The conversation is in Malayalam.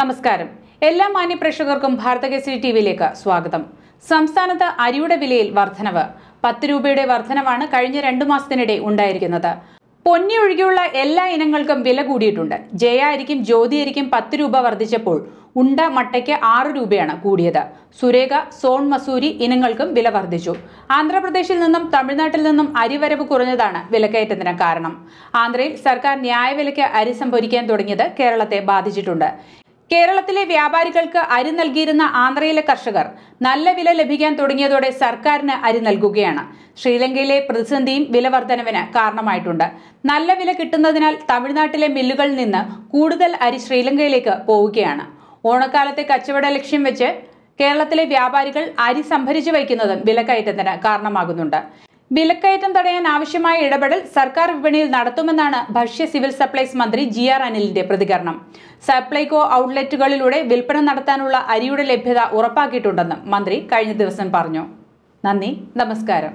നമസ്കാരം എല്ലാ മാന്യപ്രേക്ഷകർക്കും ഭാരതകേസരി ടി വിയിലേക്ക് സ്വാഗതം സംസ്ഥാനത്ത് അരിയുടെ വിലയിൽ വർധനവ് പത്ത് രൂപയുടെ വർധനവാണ് കഴിഞ്ഞ രണ്ടു മാസത്തിനിടെ ഉണ്ടായിരിക്കുന്നത് പൊന്നി ഒഴികെയുള്ള എല്ലാ ഇനങ്ങൾക്കും വില കൂടിയിട്ടുണ്ട് ജയ അരിക്കും ജ്യോതി അരിക്കും പത്ത് രൂപ വർദ്ധിച്ചപ്പോൾ ഉണ്ട മട്ടയ്ക്ക് ആറ് രൂപയാണ് കൂടിയത് സുരേഖ സോൺ മസൂരി ഇനങ്ങൾക്കും വില വർദ്ധിച്ചു ആന്ധ്രാപ്രദേശിൽ നിന്നും തമിഴ്നാട്ടിൽ നിന്നും അരിവരവ് കുറഞ്ഞതാണ് വിലക്കയറ്റത്തിന് കാരണം ആന്ധ്രയിൽ സർക്കാർ ന്യായവിലയ്ക്ക് അരി സംഭരിക്കാൻ തുടങ്ങിയത് കേരളത്തെ ബാധിച്ചിട്ടുണ്ട് കേരളത്തിലെ വ്യാപാരികൾക്ക് അരി നൽകിയിരുന്ന ആന്ധ്രയിലെ കർഷകർ നല്ല വില ലഭിക്കാൻ തുടങ്ങിയതോടെ സർക്കാരിന് അരി നൽകുകയാണ് ശ്രീലങ്കയിലെ പ്രതിസന്ധിയും വർധനവിന് കാരണമായിട്ടുണ്ട് നല്ല വില കിട്ടുന്നതിനാൽ തമിഴ്നാട്ടിലെ മില്ലുകളിൽ നിന്ന് കൂടുതൽ അരി ശ്രീലങ്കയിലേക്ക് പോവുകയാണ് ഓണക്കാലത്തെ കച്ചവട ലക്ഷ്യം വെച്ച് കേരളത്തിലെ വ്യാപാരികൾ അരി സംഭരിച്ചു വയ്ക്കുന്നതും വിലക്കയറ്റത്തിന് കാരണമാകുന്നുണ്ട് വിലക്കയറ്റം തടയാൻ ആവശ്യമായ ഇടപെടൽ സർക്കാർ വിപണിയിൽ നടത്തുമെന്നാണ് ഭക്ഷ്യ സിവിൽ സപ്ലൈസ് മന്ത്രി ജി ആർ അനിലിന്റെ പ്രതികരണം സപ്ലൈകോ ഔട്ട്ലെറ്റുകളിലൂടെ വിൽപ്പന നടത്താനുള്ള അരിയുടെ ലഭ്യത ഉറപ്പാക്കിയിട്ടുണ്ടെന്നും മന്ത്രി കഴിഞ്ഞ ദിവസം പറഞ്ഞു നന്ദി നമസ്കാരം